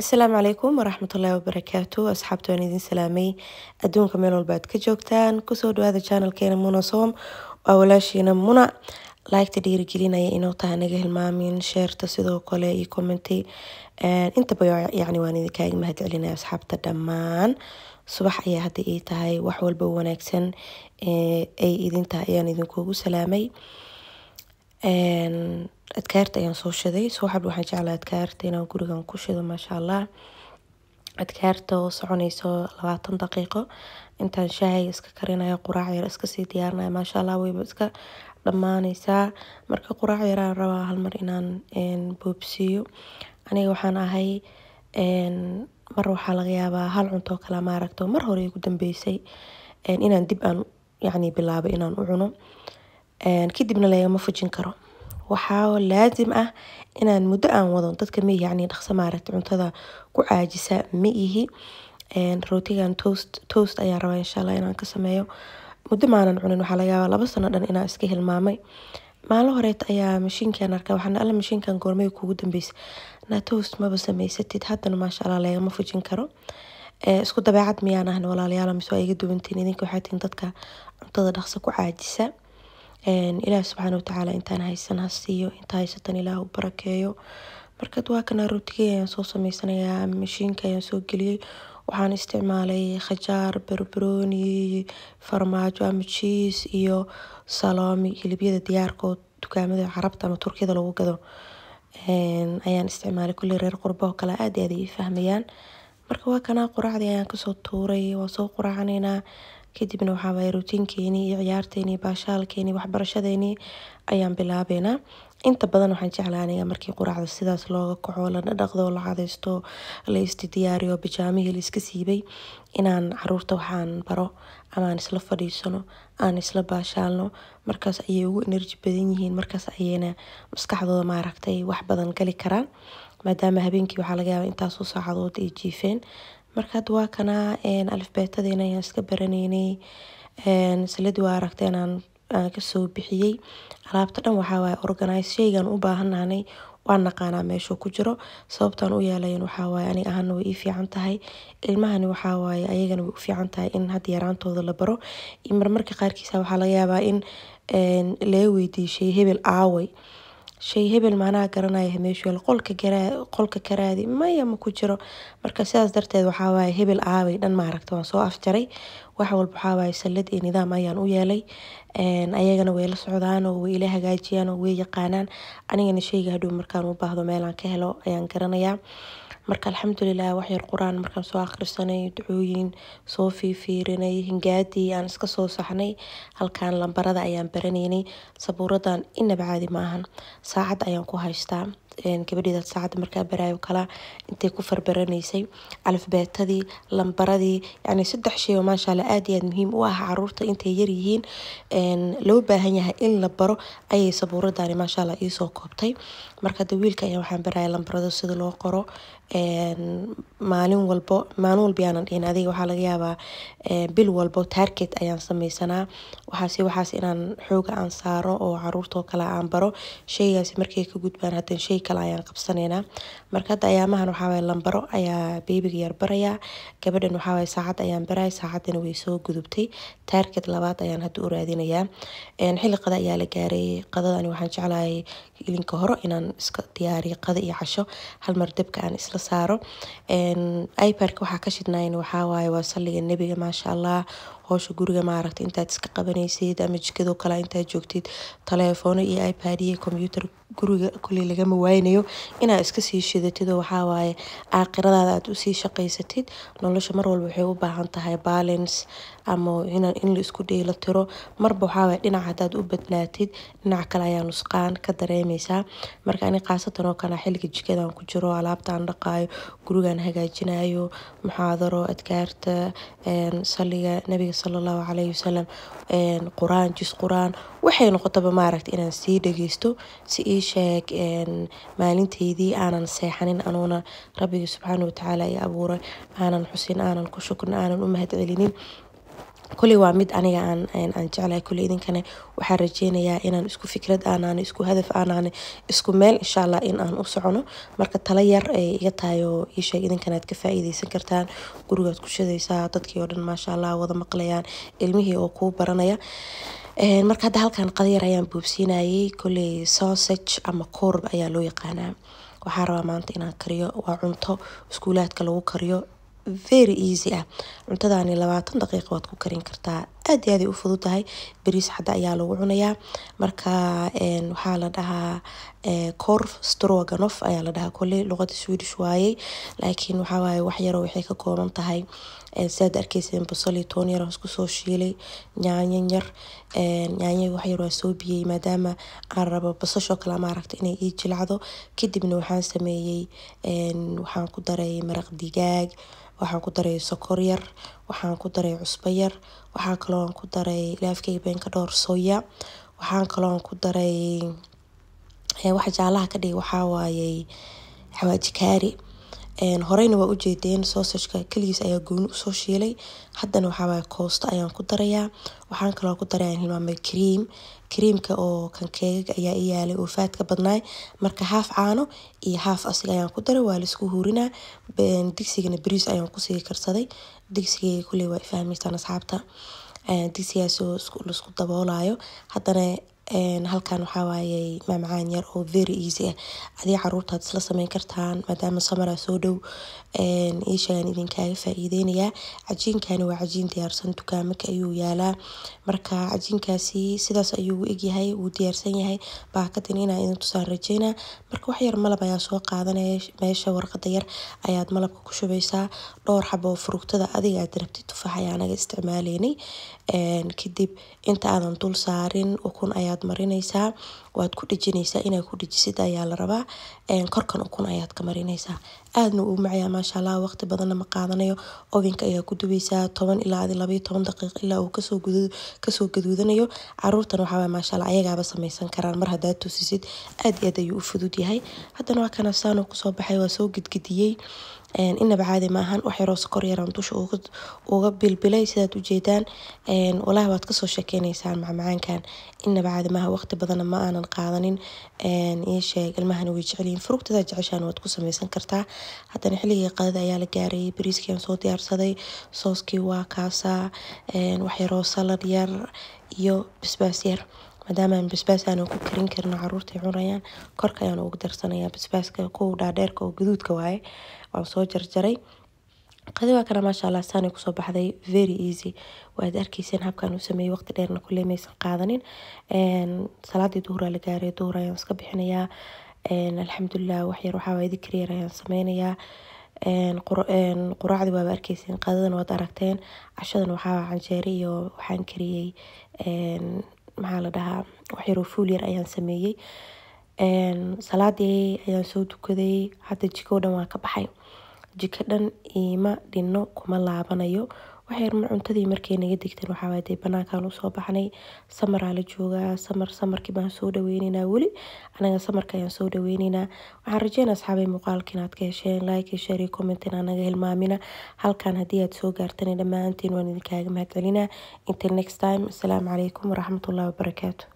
asalaamu calaykum waraxmat ullaahi wabarakaatu asxaabta waan idiin salaamay adduunka meel walba aad ka joogtaan kusoo dhawaada janalkeena muna soom waa walaashiina muna laigta dhiirigelinaya inuu tahay naga hilmaamin sheerta sidoo kale iyo commenty intaba yani waan idinkaaga mahad asxaabta dhammaan subax ayaa hadda ii tahay wax walba wanaagsan ay idin tahay ayaan idinkuugu salaamay adkaarta ayaan soo shiday subaxan waxaan jeclaa adkaarta inaan gurigan ku shido maasha allah adkaarta oo soconeyso labaatan daqiiqo intaan shaahay iska karinayo quraac yar iska sii diyaarinayo maasha allah wayba iska dhammaaneysaa marka quraac yar rabaa halmar inaan boobsiiyo aniga waxaan ahay mar waxaa laga yaabaa hal cunto kale maaragto mar hore igu dambeysay inaan dib aan yacni bilaabo inaan u cuno kadibna lagama fujin karo waxaa laazim ah inaan mudo aan wadin dadka ma ihi daqso maaragte cuntada kucaajisa maihi. Rootigan toast ayaan rabaa Inshaa Allah inaan kasameeyo mudo maanan cunin waxaa lagayabaa labo sano dan inaan iska hilmaame. Maalin horeeto ayaa mashinkan arke waxaan dahe ala mashinkan gorme kugudambeyse naa toast maba sameysatid hadana Mashaa Allah lagama fujin karo. Isku dabeecad miyaan ahne walalayaal mise waa igaduwan tihiin idinka waxaa tihiin dadka cuntada daqso kucaajisa ilaahi subxaana watacaala intaan haysan ha siiyo haysatan ilaah u barakeeyo marka waa rootiga ayaan soo sameysanayaa mashiinka ayaan soo geliyey waxaan isticmaalay khajaar barbarooni farmaajo ama jiis iyo saloomi hilibyada diyaarkood dukaamada carabta ama turkiyada lagu gado ayaan isticmaalay kulli reer qurbaho kale aad aad ay fahmayaan marka waa kanaa quraacdi ayaan kasoo tuuray waan soo quraacaneynaa kadibna waxaa waye iyo ciyaarteeni baashaalkeeni waxbarashadeeni ayaan bilaabeynaa inta badan waxaan jeclahay aniga markii quraacda sidaas looga kaco la dhaqdo la cadaysto la isdiyaariyo bijaamihii laiska siibay inaan caruurta waxaan baro ama aan isla fadhiisano aan isla baashaalno markaas ayay ugu enerji badan yihiin markaas ayayna maskaxdooda maaragtay wax badan gali karaan maadaama habeenkii waxaa laga yaabaa intaasoo saacadood ay jiifeen Marka hada waa kana alifbeetadena ayan iskabaraneyne salidi wad aragte bixiyey alaabta dhan waxa waye organize sheygan an ubahannahay wan aqana meshu kujiro sababta aan uyelayo waxa waye ani ahana way ificantahay ilmahani waxa waye ayagana way uficantahay in had yarantoda labaro marmarka qaarkis laga lagayaba in lee weydiishay hebel aaway shay hebel maanaa garanaya meeshuyal qolka karaadi maya ma ku jiro marka sidaas darteed waxaawaay hebel aabay dhan maaragta waan soo afjaray wax walba waxaawaaye sallad iyo nidaam ayaan u yeelay ayagana way socdaan oo way ila hagaajiyaan oo way yaqaanaan anigana sheyga markaan u baahdo meelaan ka helo ayaan garanayaa Marka Alxamdulilah waxyar qur-aan markaan soo markan ducooyin soo fiifiirinay hingaadii aan iska soo saxnay halkan lambarada ayaan baraneyne sabuuradan inaba caadi maahan ayaan ku haystaa gabadheeda saacada markaa barayo kala intay ku farbaraneysay alfabeetadii lambaradii yani saddex shay oo maashaalla aada iyo aad muhiim u ah caruurta intay yar yihiin loo baahan yahay in la baro ayay sabuuradani maashaalla iisoo koobtay marka hada wiilka ayaa waxaan baraya lambarada sida loo qoro maalin walbo maalin walbo yaanan dihin adiga waxaa laga yaabaa eh, bil walbo target ayaan sameysanaa waxaas waxaas inaan xooga aan saaro oo caruurta kale aan baro sheygaasi markay ka gudbaan hadana shey kale ayaan qabsaneyna. Marka hada ayamahan waxaa lambaro ayaa bebiga yar baraya gabadan waxaa saacad ayaan baraye saacadana wey soo gudubte target labaad ayaan hada uradinaya. Xili qada ayaa lagaare qadada waxaan jeclahay ilinka hore inaan iska diyaariyo qada iyo casho hal mar dabka aan isla saaro iPadka waxaa kashidnaayeen waxaa waye waa saliga nebiga Masha Allah howsha guriga maaragte intaad iska qabaneysid ama jikada kale intaad joogtid telefono iyo ipad iyo computer guriga koley lagama waaynayo inaa iskasii shidatid oo waxaa aakhiradaada aad usii shaqeysatid. Nolosha mar walbo waxey tahay balance ama in lisku dheeli tiro marba waxaa waye dinac hadaad ubadnaatid dinac kale ayaa nusqaan kadaremeysa. Marka ani qaasatan oo kale xiliga jikada aan kujiro alaabta aan daqaayo hagaajinaayo muxaadaro adgaarta saliga nabiga sallallahu calayhi wasalam aan jis qur-aan waxay noqotaba maaragta inaan sii dhageysto si ii sheeg maalinteydii aanan seexanin anuuna rabbigey subxaanahu tacaala i abuuray aanan xusin aanan ku shukrin aanan u mahadcelinin koley waa mid aniga aan jeclahay koley idinkana waxaan rajeynayaa inaan isku fikrad aanaan isku hadaf aanaan isku meel insha allah in aan u socono marka tala yar ay iga tahay iisheeg idinkanaad ka faa'iideysan kartaan gurigaad ku shadaysaa dadkii oo dhan maasha allah wada maqlayaan ilmihii oo kuu baranaya marka hadda halkan qadayar ayaan buubsiinayay koley sausage ama koorb ayaa loo yaqaanaa waxaa rabaa maanta inaan kariyo waa cunto iskuulaadka lagu kariyo very easy ah. cuntadaani labaatan daqiiqo waad ku karin kartaa aad iyo aad ay ufududahay baris hada ayaa lagu cunaya marka waxaa ladahaa eh, korstoroganov ayaa ladahaa koley luqada swedish waye lakin waxaa wax yar oo waxay kakooban tahay eh, saad arkeysin basal toon yar aan iskuso shiile nyanyo yar eh, nyanyada wax yar waan soo biyeye maadama aan rabo basasha oo kale maaragte inay ii jilcdo kadib waxaan sameye waxaan kudare maraq digaag waxaan kudare sokor yar waxaan ku daray cusbo yar waxaan kaloon ku daray laafkeyga been dhowr sooya waxaan kaloon ku daray eh, waxa jaalaha ka dhigay waxaa waayey xawaajikaari horeyna wan ujedeen sosajka kaligis ayan gooni usoshiley hadana waxa waye kosto ayan kudaraya waxan kalo kudaraya ayan hilmame kareem, kareemka oo kan kegaga aya iyale oo fadka badnay marka haaf caano iyo haaf asiga ayan kudare waliskuhurina digsigana baris ayan kusikarsadey digsigeyga koley way ifahmeysan asxabta, digsigas oo liskudaboolayo hadana halkan waxaa waye macmacaan yar oo very easy ah adhiga caruurta isla sameyn kartaan maadama summer soo dow ii idinkaaga faaideynayaa. Cajiinkani waa cajiin diyaarsan dukaamada ayuu yaalaa marka cajiinkaasi sidaas ayuu u egyahay wuu diyaarsan yahay bakadana inaan idin tusi ayaan Marka wax yar malab ayaa soo qadani meesha warqada yar ayaad malabka kushubeysa door xabo oo fruitada adiga aad rabtid tufaax kadib inta aadan dul saarin ukun ayaad marineysa waad ku dhajineysaa inaad ku dhajisid ayaa la rabaa korkan ukun ayaad ka marineysaa aadna uu macayaa maashaalla waqti badanna ma qaadanayo ovenka ayaa ku dubeysaa toban ilaa labayo toban daqiiq ilaa uu kasoo gaduudanayo caruurtan waxaa maashaalla ayagaaba sameysan karaan mar hadaa tosisid aad iyo aad ayuu u fudud yahay hadana waa kana saanuu kusoo baxay waa soo gidgidiyey inaba caadi maahan wax sokor yaraan dusha uga bilbilay sidaad ujeedaan walahi waad kasoo shekeyneysan macmacaankan inaba caadi maahan waqti badanna ma aanan badan qaadanin iisheg ilmahana wey jecelyihin fruugta hada jeceshahay waad kusameysan kartaa haddana xilligii qadada ayaa lagaare bariski ayaan soo diyaarsaday sooskii waa kaasa waxyaroo salad yar iyo basbas yar maadama aan basbas aanan kukarin karin oo caruurta cunayaan korka ayaan ugu darsanaya basbaska kow dhaadheerka oo guduudka waaye waan soo jarjaray Qadada Masha saan ayey kusobaxde very easy waad arkeysin habkan uu sameye waqti deer koley meysan qaadanin saladi duhur aya lagaare duhur ayan iskabixinaya alxamdulilah wax yar dikri yar ayan sameynaya quracdi wad arkeysin qadadana wad aragten cashadana waxa waye canjeero iyo waxan kariye wax yar oo fuul yar ayan sameye saladi ayan sotukade hada jikada wan kabaxay jiko dhan ima dhino kuma laabanayo waxay cuntadii markay naga degteen waxaa banaankaan usoo baxnay samaraa la joogaa samar samarkii baan soo dhaweyneynaa weli anaga samarka ayaan soo dhaweyneynaa waxaan rajeynaa asxaabay muuqaalka inaad ka hesheen like share comment inaa naga hilmaamina halkan haddii aad soo gaartana dhammaantiin waan idinkaaga mahadcelinaa intil next time assalaamu calaykum waraxmatullahi wabarakaatu